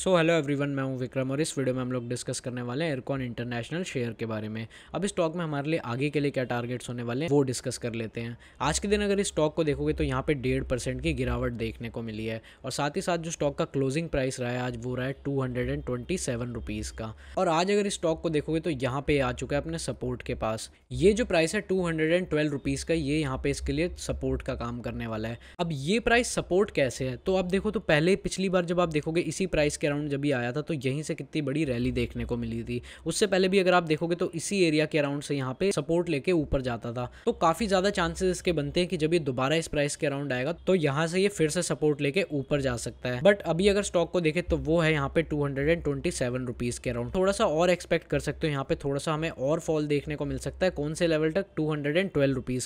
so hello everyone मैं हूं विक्रम और इस वीडियो में हम लोग डिस्कस करने वाले हैं एयरकॉन इंटरनेशनल शेयर के बारे में अब इस स्टॉक में हमारे लिए आगे के लिए क्या टारगेट्स होने वाले हैं वो डिस्कस कर लेते हैं आज के दिन अगर इस स्टॉक को देखोगे तो यहाँ पे डेढ़ परसेंट की गिरावट देखने को मिली है और साथ ही साथ जो स्टॉक का क्लोजिंग प्राइस रहा है आज वो रहा है टू हंड्रेड का और आज अगर इस स्टॉक को देखोगे तो यहाँ पे आ चुका है अपने सपोर्ट के पास ये जो प्राइस है टू का ये यहाँ पे इसके लिए सपोर्ट का काम करने वाला है अब ये प्राइस सपोर्ट कैसे है तो आप देखो तो पहले पिछली बार जब आप देखोगे इसी प्राइस के अराउंड जब भी आया था तो यहीं से कितनी बड़ी रैली देखने को मिली थी उससे पहले भी अगर आप देखोगे तो इसी एरिया के अराउंड से यहाँ पे सपोर्ट लेके ऊपर जाता था तो काफ़ी ज़्यादा चांसेस इसके बनते हैं कि जब ये दोबारा इस प्राइस के अराउंड आएगा तो यहाँ से ये फिर से सपोर्ट लेके ऊपर जा सकता है बट अभी अगर स्टॉक को देखे तो वो है यहाँ पे टू हंड्रेड के अराउंड थोड़ा सा और एक्सपेक्ट कर सकते हो यहाँ पे थोड़ा सा हमें और फॉल देखने को मिल सकता है कौन से लेवल तक टू हंड्रेड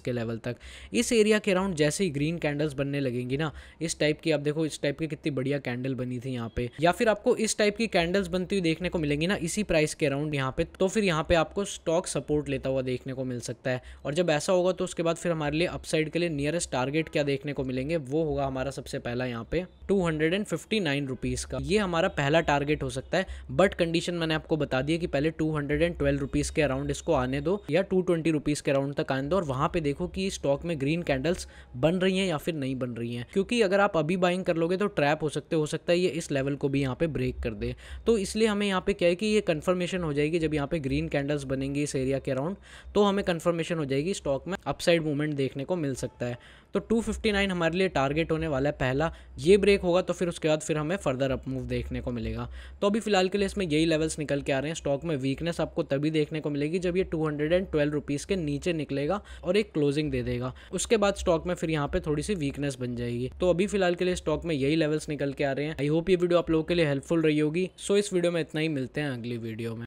के लेवल तक इस एरिया के अराउंड जैसे ही ग्रीन कैंडल्स बनने लगेंगी ना इस टाइप की आप देखो इस टाइप की कितनी बढ़िया कैंडल बनी थी यहाँ पे या फिर फिर आपको इस टाइप की कैंडल्स बनती हुई देखने को मिलेंगी ना इसी प्राइस के अराउंड यहाँ पे तो फिर यहाँ पे आपको स्टॉक सपोर्ट लेता हुआ देखने को मिल सकता है और जब ऐसा होगा तो उसके बाद फिर हमारे लिए अपसाइड के लिए नियरेस्ट टारगेट क्या देखने को मिलेंगे वो होगा हमारा सबसे पहला यहाँ पे two hundred and fifty nine rupees का ये हमारा पहला टारगेट हो सकता है बट कंडीशन मैंने आपको बता दिया कि पहले two hundred and twelve rupees के अराउंड इसको आने दो या टू ट्वेंटी रुपीज़ के अराउंड तक आने दो और वहाँ पे देखो कि स्टॉक में ग्रीन कैंडल्स बन रही हैं या फिर नहीं बन रही हैं क्योंकि अगर आप अभी बाइंग कर लोगे तो ट्रैप हो सकते हो सकता है ये इस लेवल को भी यहाँ पे ब्रेक कर दे तो इसलिए हमें यहाँ पे क्या है कि ये कन्फर्मेशन हो जाएगी जब यहाँ पे ग्रीन कैंडल्स बनेंगे इस एरिया के अराउंड तो हमें कन्फर्मेशन हो जाएगी स्टॉक में अपसाइड मूवमेंट देखने को मिल सकता है तो 259 हमारे लिए टारगेट होने वाला है पहला ये ब्रेक होगा तो फिर उसके बाद फिर हमें फर्दर अप मूव देखने को मिलेगा तो अभी फिलहाल के लिए इसमें यही लेवल्स निकल के आ रहे हैं स्टॉक में वीकनेस आपको तभी देखने को मिलेगी जब ये टू हंड्रेड के नीचे निकलेगा और एक क्लोजिंग दे देगा उसके बाद स्टॉक में फिर यहाँ पे थोड़ी सी वीकनेस बन जाएगी तो अभी फिलहाल के लिए स्टॉक में यही लेवल्स निकल के आ रहे हैं आई होप ये वीडियो आप लोगों के लिए हेल्पफुल रही होगी सो इस वीडियो में इतना ही मिलते हैं अगली वीडियो में